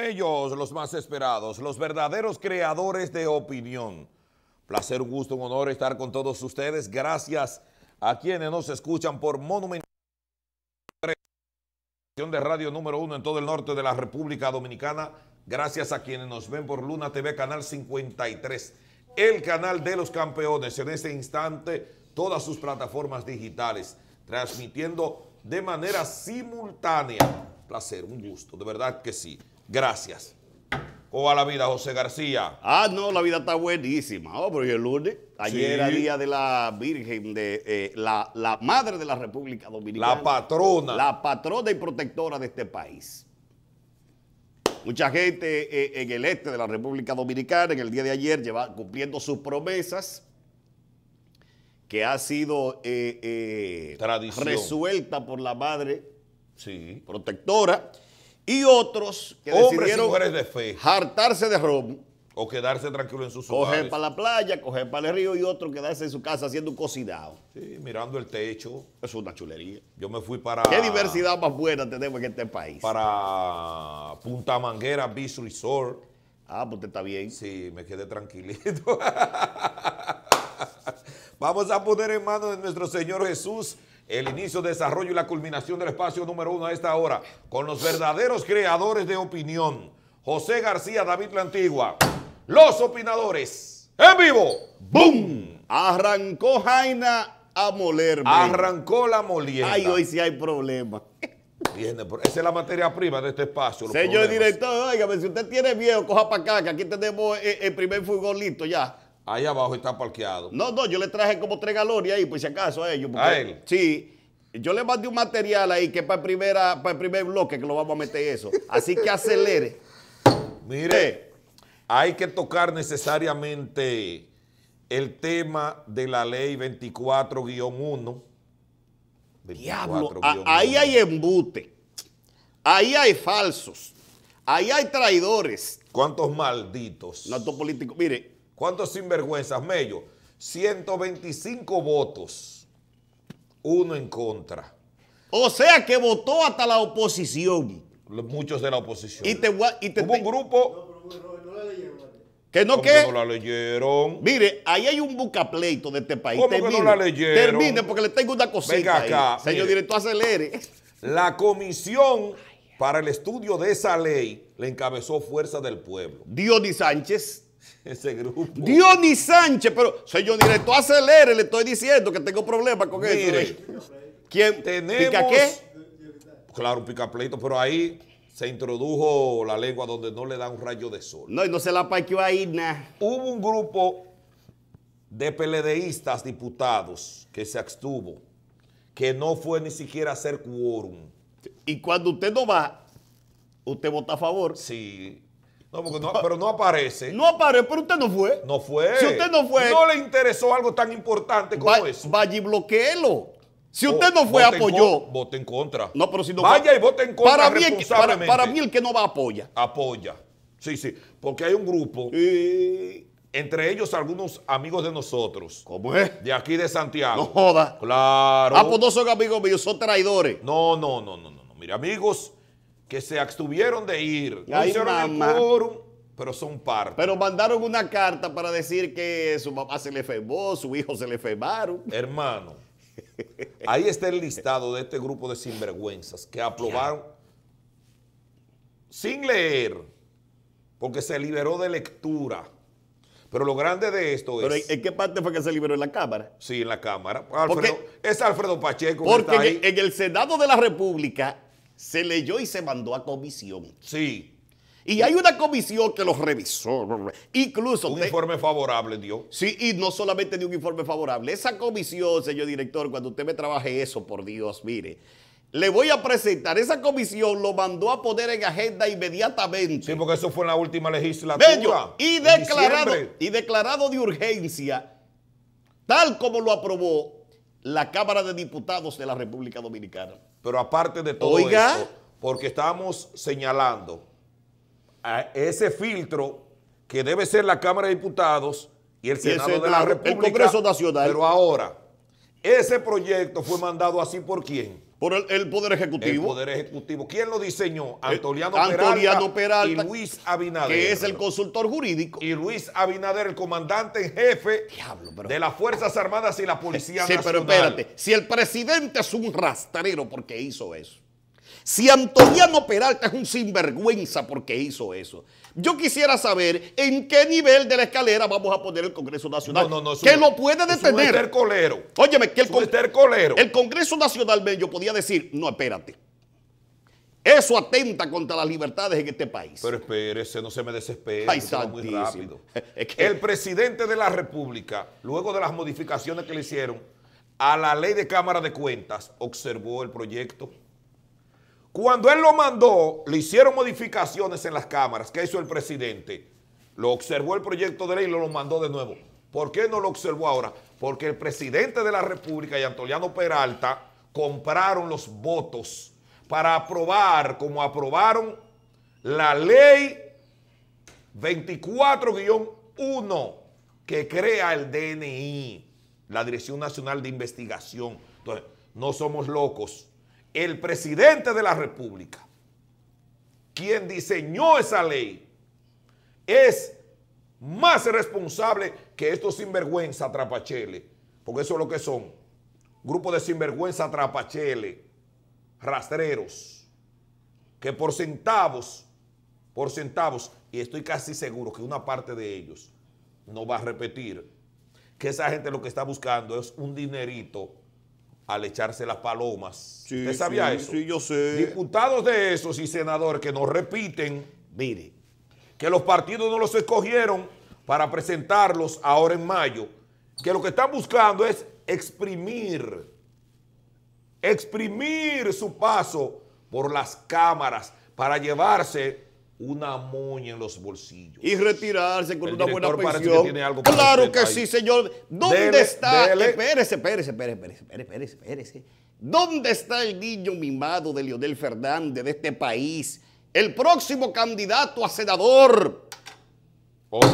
ellos, los más esperados, los verdaderos creadores de opinión. Placer, gusto, un honor estar con todos ustedes. Gracias a quienes nos escuchan por Monumental de radio número uno en todo el norte de la República Dominicana. Gracias a quienes nos ven por Luna TV, canal 53, el canal de los campeones. En este instante, todas sus plataformas digitales, transmitiendo de manera simultánea. Placer, un gusto, de verdad que sí. Gracias. ¿Cómo va la vida, José García? Ah, no, la vida está buenísima. Oh, el lunes, ayer era día de la Virgen, de eh, la, madre de la República Dominicana. La patrona. La patrona y protectora de este país. Mucha gente eh, en el este de la República Dominicana, en el día de ayer, lleva, cumpliendo sus promesas, que ha sido eh, resuelta por la madre sí. protectora y otros que decidieron de hartarse de robo. O quedarse tranquilo en sus hogares. Coger para la playa, coger para el río y otros quedarse en su casa haciendo un cocinado. Sí, mirando el techo. Es una chulería. Yo me fui para... ¿Qué diversidad más buena tenemos en este país? Para Punta Manguera Beach Resort. Ah, pues está bien. Sí, me quedé tranquilito. Vamos a poner en manos de nuestro Señor Jesús el inicio, desarrollo y la culminación del espacio número uno a esta hora, con los verdaderos creadores de opinión. José García, David La Antigua, los opinadores, en vivo, ¡boom! Arrancó Jaina a molerme. Arrancó la molienda. Ay, hoy sí hay problema. Viene, esa es la materia prima de este espacio. Señor director, oígame, pues, si usted tiene miedo, coja para acá, que aquí tenemos el, eh, el primer futbolito ya. Ahí abajo está parqueado. No, no, yo le traje como tres galones ahí, pues si acaso a ellos. ¿A él? Sí. Yo le mandé un material ahí que es para, primera, el primer bloque que lo vamos a meter eso. Así que acelere. Mire, hay que tocar necesariamente el tema de la ley 24-1. Diablo, ahí hay embute. Ahí hay falsos. Ahí hay traidores. ¿Cuántos malditos? No, políticos. Mire, ¿Cuántos sinvergüenzas, Mello? 125 votos, uno en contra. O sea que votó hasta la oposición. Muchos de la oposición. Y te, y te, Hubo un grupo... que no ¿Que no la leyeron. Mire, ahí hay un bucapleito de este país. ¿Cómo termine, no la leyeron? Termine, porque le tengo una cosita Venga acá. Señor director, acelere. La comisión para el estudio de esa ley le encabezó Fuerza del Pueblo. Di Sánchez. Ese grupo. ni Sánchez, pero señor, yo acelere, le estoy diciendo que tengo problemas con él. ¿Quién? Tenemos... ¿Pica qué? Claro, pica pleito, pero ahí se introdujo la lengua donde no le da un rayo de sol. No, y no se la paqueó ahí nada. Hubo un grupo de PLDistas diputados que se abstuvo, que no fue ni siquiera hacer quórum. Y cuando usted no va, usted vota a favor. Sí, no, porque no, pero no aparece. No aparece, pero usted no fue. No fue. Si usted no fue. No le interesó algo tan importante como eso. Vaya y bloqueelo. Si usted no fue, apoyó. En vote en contra. No, pero si no Vaya y vote en contra. Para mí, para, mí, el que no va apoya. Apoya. Sí, sí. Porque hay un grupo. Y... Entre ellos algunos amigos de nosotros. ¿Cómo es? De aquí de Santiago. No joda. Claro. Ah, pues no son amigos míos, son traidores. No, no, no, no, no. Mira, amigos que se abstuvieron de ir. No hicieron pero son parte. Pero mandaron una carta para decir que su mamá se le femó, su hijo se le febaron, Hermano, ahí está el listado de este grupo de sinvergüenzas que aprobaron sin leer, porque se liberó de lectura. Pero lo grande de esto es... en qué parte fue que se liberó? ¿En la Cámara? Sí, en la Cámara. es Alfredo Pacheco. Porque En, el Senado de la República se leyó y se mandó a comisión. Sí. Y hay una comisión que los revisó. Incluso. Un informe favorable dio. Sí, y no solamente de un informe favorable. Esa comisión, señor director, cuando usted me trabaje eso, por Dios, mire. Le voy a presentar. Esa comisión lo mandó a poner en agenda inmediatamente. Sí, porque eso fue en la última legislatura. Bello. Y y declarado de urgencia, tal como lo aprobó la Cámara de Diputados de la República Dominicana. Pero aparte de todo Oiga, porque estamos señalando a ese filtro que debe ser la Cámara de Diputados y el Senado, de la República. El Congreso Pero ahora, ese proyecto fue mandado así por quién? Por el, Poder Ejecutivo. El Poder Ejecutivo. ¿Quién lo diseñó? Eh, Antoliano, Peralta, y Luis Abinader. Que es el consultor jurídico. Y Luis Abinader, el comandante en jefe de las Fuerzas Armadas y la Policía Nacional. pero espérate. Si el presidente es un rastrero qué hizo eso. Si Antoniano Peralta es un sinvergüenza porque hizo eso, yo quisiera saber en qué nivel de la escalera vamos a poner el Congreso Nacional. No, no, no, que lo puede detener. el colero. Óyeme, que el, colero. el Congreso Nacional yo podía decir, no, espérate. Eso atenta contra las libertades en este país. Pero espérese, no se me desespere. muy El presidente de la República, luego de las modificaciones que le hicieron a la ley de Cámara de Cuentas, observó el proyecto. Cuando él lo mandó, le hicieron modificaciones en las cámaras. ¿Qué hizo el presidente? Lo observó el proyecto de ley y lo mandó de nuevo. ¿Por qué no lo observó ahora? Porque el presidente de la República y Antoliano Peralta compraron los votos para aprobar, como aprobaron la ley 24-1 que crea el DNI, la Dirección Nacional de Investigación. Entonces, no somos locos el presidente de la República, quien diseñó esa ley, es más responsable que estos sinvergüenza trapacheles, porque eso es lo que son, grupo de sinvergüenza trapacheles, rastreros, que por centavos, por centavos, y estoy casi seguro que una parte de ellos no va a repetir, que esa gente lo que está buscando es un dinerito al echarse las palomas. Sí, ¿Usted sabía eso? Sí, yo sé. Diputados de esos y senadores que nos repiten, mire, que los partidos no los escogieron para presentarlos ahora en mayo, que lo que están buscando es exprimir, exprimir su paso por las cámaras para llevarse una moña en los bolsillos. Y retirarse con una buena pensión. claro que sí, señor. ¿Dónde está? Dele. Espérese, espérese, espérese, espérese, espérese, ¿Dónde está el niño mimado de Leonel Fernández de este país? El próximo candidato a senador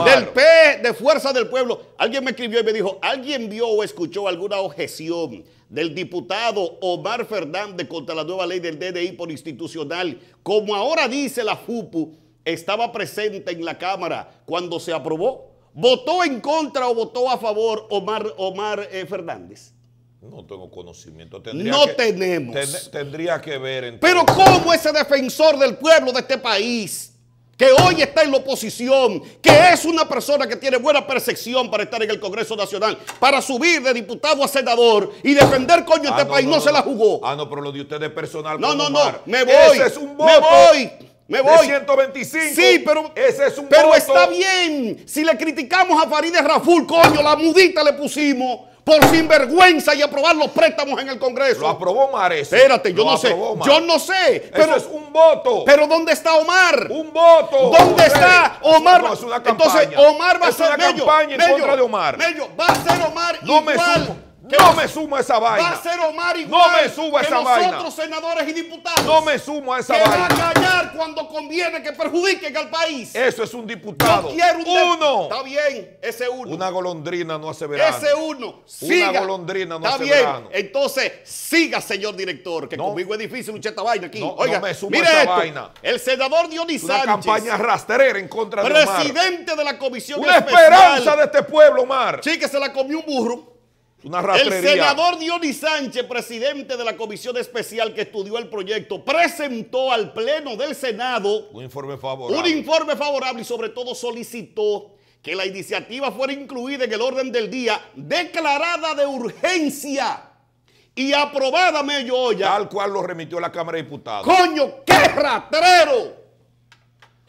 del P de Fuerza del Pueblo. Alguien me escribió y me dijo, ¿alguien vio o escuchó alguna objeción? del diputado Omar Fernández contra la nueva ley del DDI por institucional, como ahora dice la FUPU, estaba presente en la Cámara cuando se aprobó. ¿Votó en contra o votó a favor Omar, Omar eh, Fernández? No tengo conocimiento. no tenemos. tendría que ver. Pero ¿cómo ese defensor del pueblo de este país que hoy está en la oposición, que es una persona que tiene buena percepción para estar en el Congreso Nacional, para subir de diputado a senador y defender coño ah, este país, no, se la jugó. Ah, no, pero lo de ustedes personalmente. personal. No, no, no, me voy. Ese es un voto. Me voy. Me voy. De 125. Sí, pero. Ese es un Pero está bien. Si le criticamos a Farideh Raful, coño, la mudita le pusimos por sinvergüenza y aprobar los préstamos en el Congreso. Lo aprobó Omar. Espérate, yo no sé. Yo no sé. Pero, Eso es un voto. Pero ¿dónde está Omar? Un voto. ¿Dónde está Omar? Entonces, Omar va a ser una en contra de Omar. va a ser Omar no Me sumo no me sumo a esa vaina. Va a ser Omar igual no me sumo a esa que vaina. nosotros, senadores y diputados. No me sumo a esa vaina. Que va a callar cuando conviene que perjudiquen al país. Eso es un diputado. quiero un uno. Está bien, ese uno. Una golondrina no hace verano. Ese uno. Siga. Una golondrina no Está bien. Entonces, siga, señor director, que conmigo es difícil luchar esta vaina aquí. No, Oiga, me sumo mire a esa esto. El senador Dionis Una Una campaña rastrera en contra de Omar. Presidente de la Comisión Una esperanza de este pueblo, Omar. Sí, que se la comió un burro. El senador Dionis Sánchez, presidente de la comisión especial que estudió el proyecto, presentó al Pleno del Senado un informe favorable, un informe favorable y sobre todo solicitó que la iniciativa fuera incluida en el orden del día, declarada de urgencia y aprobada ya. Tal cual lo remitió la Cámara de Diputados. ¡Coño, qué ratrero!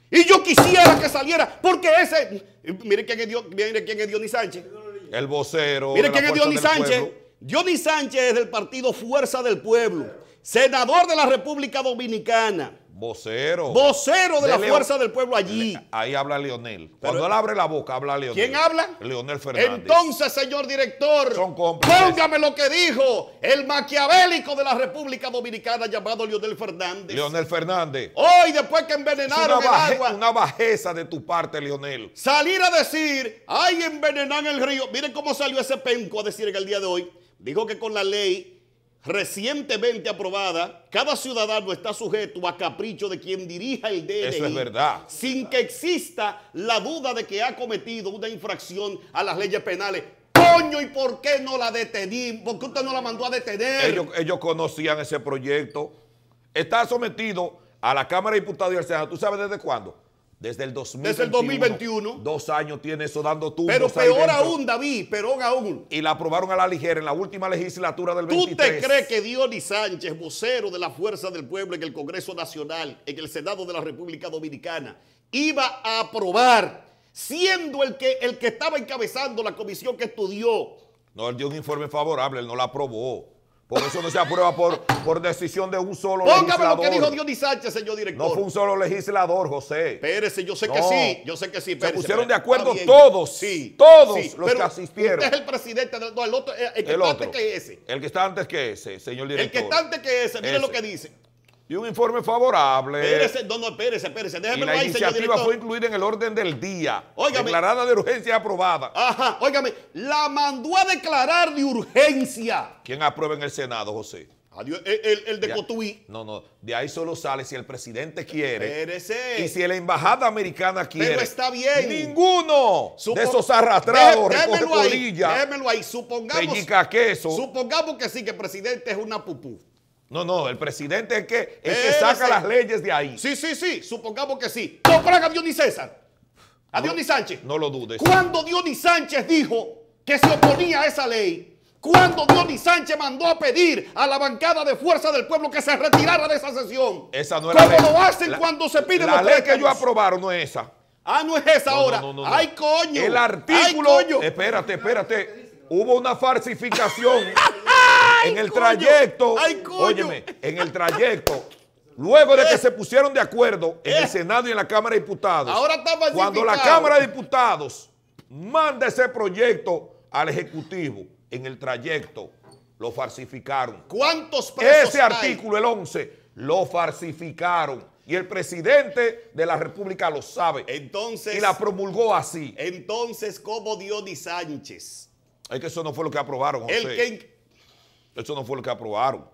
Y yo quisiera que saliera, porque ese... Mire quién es, mire quién es Dionis Sánchez. El vocero. Mire quién es Dionis Sánchez. Dionis Sánchez es del partido Fuerza del Pueblo, senador de la República Dominicana. Vocero. Vocero de, la fuerza del pueblo allí. Ahí habla Leonel. Cuando él abre la boca, habla Leonel. ¿Quién habla? Leonel Fernández. Entonces, señor director, póngame lo que dijo el maquiavélico de la República Dominicana llamado Leonel Fernández. Leonel Fernández. Hoy, después que envenenaron el agua. Una bajeza de tu parte, Leonel. Salir a decir, ay, envenenan el río. Miren cómo salió ese penco a decir en el día de hoy. Dijo que con la ley recientemente aprobada, cada ciudadano está sujeto a capricho de quien dirija el DNI. es verdad. Sin que exista la duda de que ha cometido una infracción a las leyes penales. Coño, ¿y por qué no la detení? ¿Por qué usted no la mandó a detener? Ellos, ellos conocían ese proyecto. Está sometido a la Cámara de Diputados y al Senado. ¿Tú sabes desde cuándo? Desde el 2021. Dos años tiene eso dando tumbos. Pero peor aún, David, peor aún. Y la aprobaron a la ligera en la última legislatura del 23. ¿Tú te crees que Dionis Sánchez, vocero de la Fuerza del Pueblo en el Congreso Nacional, en el Senado de la República Dominicana, iba a aprobar, siendo el que, el que estaba encabezando la comisión que estudió? No, él dio un informe favorable, él no la aprobó. Por eso no se aprueba por, por decisión de un solo legislador. Póngame lo que dijo Dionis Sánchez, señor director. No fue un solo legislador, José. Espérese, yo sé que sí, yo sé que sí. se pusieron de acuerdo todos, sí, todos los que asistieron. Usted es el presidente, el otro, eh, el que está otro, antes que ese. El que está antes que ese, señor director. El que está antes que ese, mire lo que dice y un informe favorable. Espérese, no, no, espérese, espérese. Déjeme y la iniciativa fue incluida en el orden del día. Declarada de urgencia aprobada. Ajá, óigame, la mandó a declarar de urgencia. ¿Quién aprueba en el Senado, José? el, de, Cotuí. No, no, de ahí solo sale si el presidente quiere. Espérese. Y si la embajada americana quiere. Pero está bien. Ninguno de esos arrastrados Déjeme démelo, ahí, ahí, supongamos. que sí, que el presidente es una pupú. No, no, el presidente es que, que saca las leyes de ahí. Sí, sí, sí, supongamos que sí. No a Dionis César, a no, Sánchez. No lo dudes. Cuando Dionis Sánchez dijo que se oponía a esa ley, cuando Dionis Sánchez mandó a pedir a la bancada de fuerza del pueblo que se retirara de esa sesión. Esa no era la ley? lo hacen cuando se pide la ley que ellos aprobaron no es esa. Ah, no es esa ahora. No, Ay, coño. El artículo. Ay, coño. Espérate, espérate. Hubo una falsificación. en el trayecto, óyeme, en el trayecto, luego de que eh. se pusieron de acuerdo en el eh. Senado y en la Cámara de Diputados, Ahora cuando la Cámara de Diputados manda ese proyecto al Ejecutivo, en el trayecto lo falsificaron. ¿Cuántos presos Ese artículo, el 11, lo falsificaron. Y el presidente de la República lo sabe. Entonces. Y la promulgó así. Entonces, ¿cómo dio Di Sánchez? Es que eso no fue lo que aprobaron. José. El eso no fue lo que aprobaron.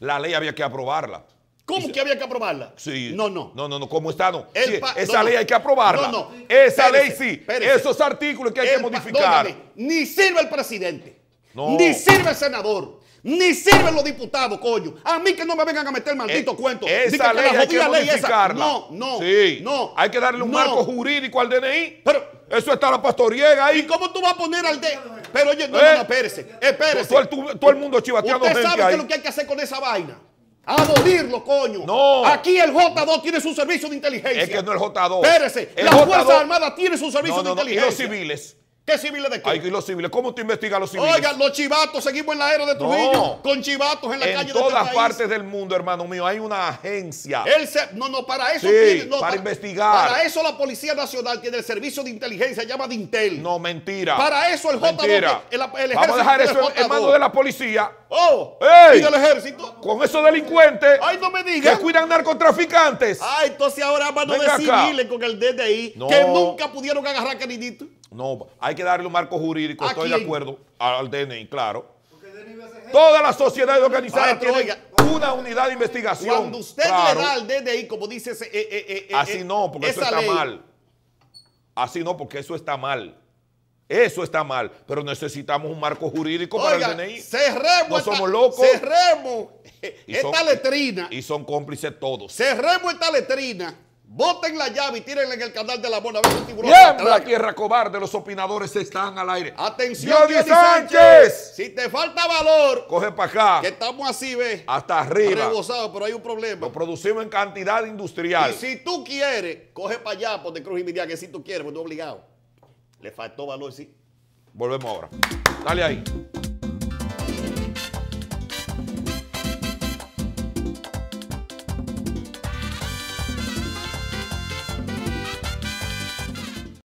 La ley había que aprobarla. ¿Cómo que había que aprobarla? Sí. No, no. No, no, no. ¿Cómo está? No. esa ley hay que aprobarla. No, no. Esa ley sí. Esos artículos que hay que modificar. Ni sirve el presidente. Ni sirve el senador. Ni sirven los diputados, coño. A mí que no me vengan a meter maldito eh, cuento. Esa ley hay que modificarla. No, no, sí. no. Hay que darle un marco jurídico al DNI. Pero eso está la pastoriega ahí. ¿Y cómo tú vas a poner al DNI? Pero oye, no, no, eh, espérese. espérese. Todo, el todo, el mundo chivateando Usted sabe qué es lo que hay que hacer con esa vaina. morirlo coño. No. Aquí el J2 tiene su servicio de inteligencia. Es que no el J2. Espérese. la Las Armada Fuerzas Armadas tienen su servicio de inteligencia. los civiles. ¿Qué civiles de qué? Hay los civiles. ¿Cómo tú investiga a los civiles? Oiga, los chivatos, seguimos en la era de Trujillo, con chivatos en la calle de En este todas partes del mundo, hermano mío, hay una agencia. El no, no, para eso sí, para, investigar. Para eso la Policía Nacional tiene el servicio de inteligencia, llama Dintel. Intel. No, mentira. Para eso el J2, Vamos a dejar eso en manos de la policía. ¡Oh! ¡Ey! ¿Y del ejército? Con esos delincuentes. ¡Ay, no me digas! Que cuidan narcotraficantes. ¡Ay, ah, entonces ahora a manos civiles con el DDI que nunca pudieron agarrar a no, hay que darle un marco jurídico, estoy de acuerdo, al DNI, claro. Toda la sociedad organizada tiene una unidad de investigación. Cuando usted le da al DNI, como dice ese, eh, eh, eh, Así no, porque eso está mal. Así no, porque eso está mal. Eso está mal, pero necesitamos un marco jurídico para el DNI. Cerremos. No esta, somos locos. Cerremos esta letrina. Y son cómplices todos. Cerremos esta letrina Boten la llave y tírenle en el canal de la mona. Bien, la tierra cobarde, los opinadores están al aire. Atención, Luis Sánchez. Si te falta valor, coge para acá. Que estamos así, ve. Hasta arriba. Rebosado, pero hay un problema. Lo producimos en cantidad industrial. Y si tú quieres, coge para allá, porque cruz y media, que si tú quieres, pues tú obligado. Le faltó valor, sí. Volvemos ahora. Dale ahí.